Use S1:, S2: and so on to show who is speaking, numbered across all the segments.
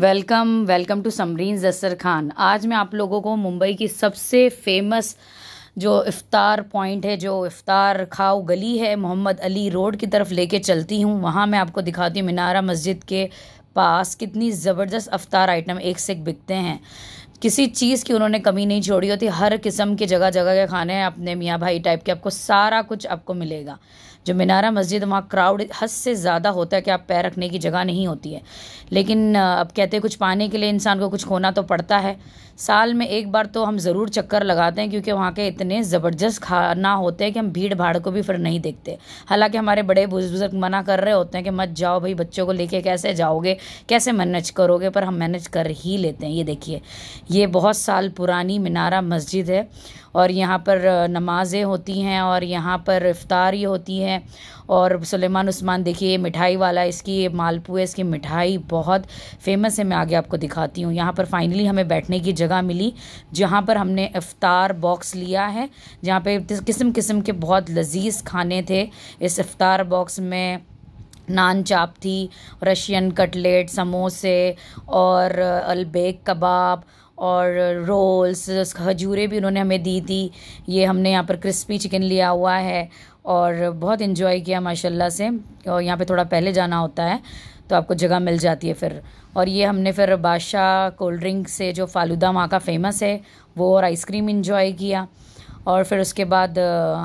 S1: welcome welcome to Samreen Jasar Khan आज मैं आप लोगों को मुंबई की सबसे फेमस जो इफ्तार पॉइंट है जो इफ्तार खाओ गली है मोहम्मद अली रोड की तरफ लेके चलती हूँ वहाँ मैं आपको दिखाती हूँ मीनारा मस्जिद के पास कितनी ज़बरदस्त अफ्तार आइटम एक से एक बिकते हैं किसी चीज़ की उन्होंने कमी नहीं छोड़ी होती हर किस्म के जगह जगह के खाने हैं अपने मियाँ भाई टाइप के आपको सारा कुछ आपको मिलेगा जो मीनारा मस्जिद वहाँ क्राउड हद से ज़्यादा होता है कि आप पैर रखने की जगह नहीं होती है लेकिन अब कहते हैं कुछ पाने के लिए इंसान को कुछ खोना तो पड़ता है साल में एक बार तो हम ज़रूर चक्कर लगाते हैं क्योंकि वहाँ के इतने ज़बरदस्त खाना होते हैं कि हम भीड़ भाड़ को भी फिर नहीं देखते हालांकि हमारे बड़े बुजुर्ग मना कर रहे होते हैं कि मत जाओ भाई बच्चों को लेके कैसे जाओगे कैसे मैनेज करोगे पर हम मैनेज कर ही लेते हैं ये देखिए ये बहुत साल पुरानी मीनारा मस्जिद है और यहाँ पर नमाज़ें होती हैं और यहाँ पर इफ्तारी होती है और सुलेमान उस्मान देखिए ये मिठाई वाला इसकी ये मालपुए इसकी मिठाई बहुत फेमस है मैं आगे आपको दिखाती हूँ यहाँ पर फाइनली हमें बैठने की जगह मिली जहाँ पर हमने इफ्तार बॉक्स लिया है जहाँ पर किस्म किस्म के बहुत लजीज खाने थे इस इफ़ार बॉक्स में नान चाप थी रशियन कटलेट समोसे और अलबेग कबाब और रोल्स खजूरें भी उन्होंने हमें दी थी ये हमने यहाँ पर क्रिस्पी चिकन लिया हुआ है और बहुत इन्जॉय किया माशाल्लाह से और यहाँ पे थोड़ा पहले जाना होता है तो आपको जगह मिल जाती है फिर और ये हमने फिर बादशाह कोल्ड ड्रिंक से जो फालूदा वहाँ का फेमस है वो और आइसक्रीम इन्जॉय किया और फिर उसके बाद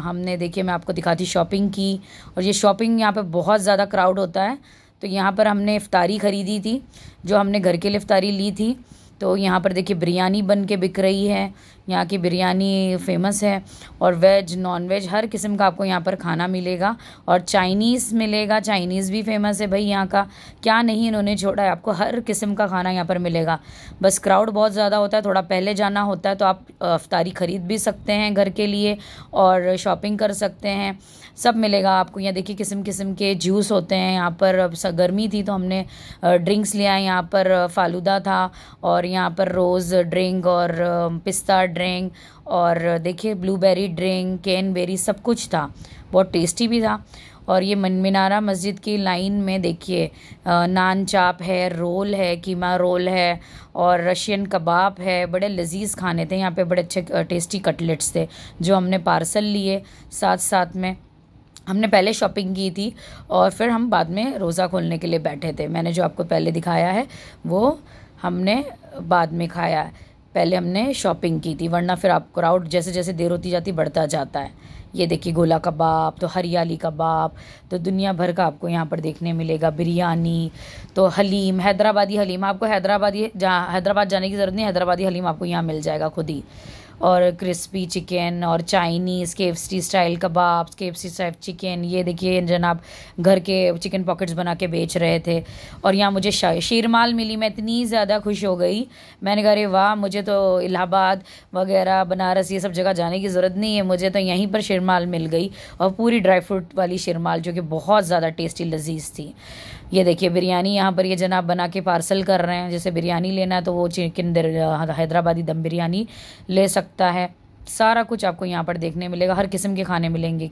S1: हमने देखिए मैं आपको दिखाती शॉपिंग की और ये शॉपिंग यहाँ पर बहुत ज़्यादा क्राउड होता है तो यहाँ पर हमने इफ़ारी ख़रीदी थी जो हमने घर के लिए इफ्तारी ली थी तो यहाँ पर देखिए बिरयानी बन के बिक रही है यहाँ की बिरयानी फेमस है और वेज नॉन वेज हर किस्म का आपको यहाँ पर खाना मिलेगा और चाइनीज़ मिलेगा चाइनीज़ भी फेमस है भाई यहाँ का क्या नहीं इन्होंने छोड़ा है आपको हर किस्म का खाना यहाँ पर मिलेगा बस क्राउड बहुत ज़्यादा होता है थोड़ा पहले जाना होता है तो आप अफ्तारी ख़रीद भी सकते हैं घर के लिए और शॉपिंग कर सकते हैं सब मिलेगा आपको यहाँ देखिए किस्म किस्म के जूस होते हैं यहाँ पर अब गर्मी थी तो हमने ड्रिंक्स लिया है यहाँ पर फालूदा था और यहाँ पर रोज़ ड्रिंक और पिस्ता ड्रिंक और देखिए ब्लूबेरी ड्रिंक कैनबेरी सब कुछ था बहुत टेस्टी भी था और ये मिनारा मस्जिद की लाइन में देखिए नान चाप है रोल है कीमा रोल है और रशियन कबाब है बड़े लजीज खाने थे यहाँ पे बड़े अच्छे टेस्टी कटलेट्स थे जो हमने पार्सल लिए साथ साथ में हमने पहले शॉपिंग की थी और फिर हम बाद में रोज़ा खोलने के लिए बैठे थे मैंने जो आपको पहले दिखाया है वो हमने बाद में खाया पहले हमने शॉपिंग की थी वरना फिर आप क्राउड जैसे जैसे देर होती जाती बढ़ता जाता है ये देखिए गोला कबाब तो हरियाली कबाब तो दुनिया भर का आपको यहाँ पर देखने मिलेगा बिरयानी तो हलीम हैदराबादी हलीम आपको हैदराबादी जहाँ हैदराबाद जाने की ज़रूरत नहीं हैदराबादी हलीम आपको यहाँ मिल जाएगा खुद ही और क्रिस्पी चिकन और Chinese K F C style कबाब K F C style chicken ये देखिए जनाब घर के चिकन पॉकेट्स बना के बेच रहे थे और यहाँ मुझे शीरमाल मिली मैं इतनी ज़्यादा खुश हो गई मैंने कहा अरे वाह मुझे तो इलाहाबाद वगैरह बनारस ये सब जगह जाने की ज़रूरत नहीं है मुझे तो यहीं पर शीरमाल मिल गई और पूरी ड्राई फ्रूट वाली शीरमाल जो कि बहुत ज़्यादा टेस्टी लजीज थी ये देखिए बिरयानी यहाँ पर ये जनाब बना के पार्सल कर रहे हैं जैसे बिरयानी लेना है तो वो चिकन हैदराबादी दम बिरयानी ले सकता है सारा कुछ आपको यहाँ पर देखने मिलेगा हर किस्म के खाने मिलेंगे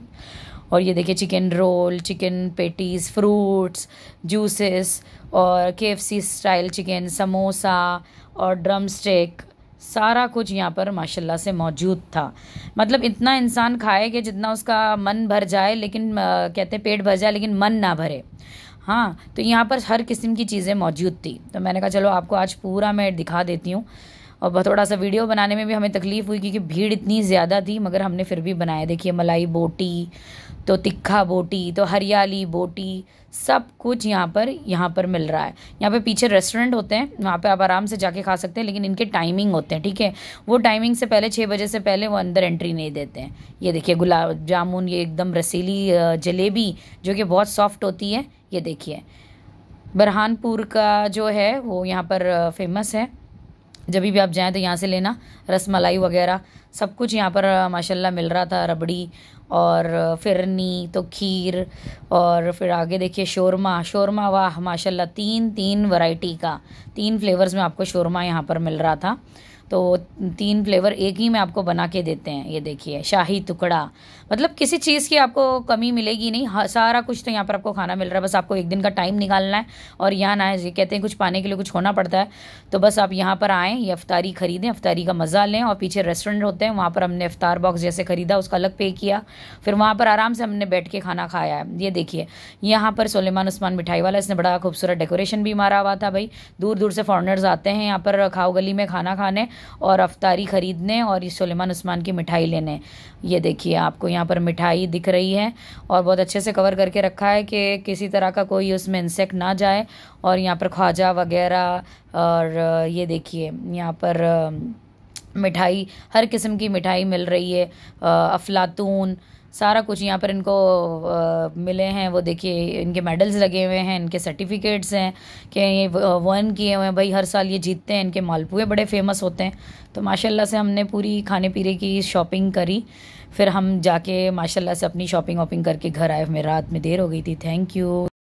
S1: और ये देखिए chicken roll chicken patties fruits juices और के स्टाइल चिकन समोसा और ड्रम स्टिक सारा कुछ यहाँ पर माशाल्लाह से मौजूद था मतलब इतना इंसान खाए कि जितना उसका मन भर जाए लेकिन आ, कहते पेट भर जाए लेकिन मन ना भरे हाँ तो यहाँ पर हर किस्म की चीज़ें मौजूद थी तो मैंने कहा चलो आपको आज पूरा मैं दिखा देती हूँ और थोड़ा सा वीडियो बनाने में भी हमें तकलीफ़ हुई क्योंकि भीड़ इतनी ज़्यादा थी मगर हमने फिर भी बनाया देखिए मलाई बोटी तो तिखा बोटी तो हरियाली बोटी सब कुछ यहाँ पर यहाँ पर मिल रहा है यहाँ पे पीछे रेस्टोरेंट होते हैं वहाँ पे आप आराम से जाके खा सकते हैं लेकिन इनके टाइमिंग होते हैं ठीक है वो टाइमिंग से पहले छः बजे से पहले वो अंदर एंट्री नहीं देते हैं ये देखिए गुलाब जामुन ये एकदम रसीली जलेबी जो कि बहुत सॉफ्ट होती है ये देखिए बरहानपुर का जो है वो यहाँ पर फेमस है जब भी आप जाएँ तो यहाँ से लेना रस मलाई वगैरह सब कुछ यहाँ पर माशाल्लाह मिल रहा था रबड़ी और फिरनी तो खीर और फिर आगे देखिए शोरमा शोरमा वाह माशाल्लाह तीन तीन वैरायटी का तीन फ्लेवर्स में आपको शोरमा यहाँ पर मिल रहा था तो तीन फ्लेवर एक ही में आपको बना के देते हैं ये देखिए शाही टुकड़ा मतलब किसी चीज़ की आपको कमी मिलेगी नहीं सारा कुछ तो यहाँ पर आपको खाना मिल रहा है बस आपको एक दिन का टाइम निकालना है और यहाँ ना ये कहते हैं कुछ पाने के लिए कुछ होना पड़ता है तो बस आप यहाँ पर आएँ ये अफ्तारी ख़रीदें अफ्तारी का मज़ा लें और पीछे रेस्टोरेंट होते हैं वहाँ पर हमने अफ्तार बॉक्स जैसे ख़रीदा उसका अलग पे किया फिर वहाँ पर आराम से हमने बैठ के खाना खाया है ये देखिए यहाँ पर सलेमान उस्मान मिठाई वाला इसने बड़ा खूबसूरत डेकोरेशन भी मारा हुआ था भाई दूर दूर से फॉरनर्स आते हैं यहाँ पर खाओ गली में खाना खाने और अफ्तारी ख़रीदने और ये सुलेमान उस्मान की मिठाई लेने ये देखिए आपको यहाँ पर मिठाई दिख रही है और बहुत अच्छे से कवर करके रखा है कि किसी तरह का कोई उसमें इंसेक्ट ना जाए और यहाँ पर ख्वाजा वगैरह और ये देखिए यहाँ पर मिठाई हर किस्म की मिठाई मिल रही है अफलातून सारा कुछ यहाँ पर इनको आ, मिले हैं वो देखिए इनके मेडल्स लगे हुए हैं इनके सर्टिफिकेट्स हैं कि ये वन किए हुए हैं भाई हर साल ये जीतते हैं इनके मालपुए बड़े फेमस होते हैं तो माशाल्लाह से हमने पूरी खाने पीने की शॉपिंग करी फिर हम जाके माशाल्लाह से अपनी शॉपिंग वॉपिंग करके घर आए हमें रात में देर हो गई थी थैंक यू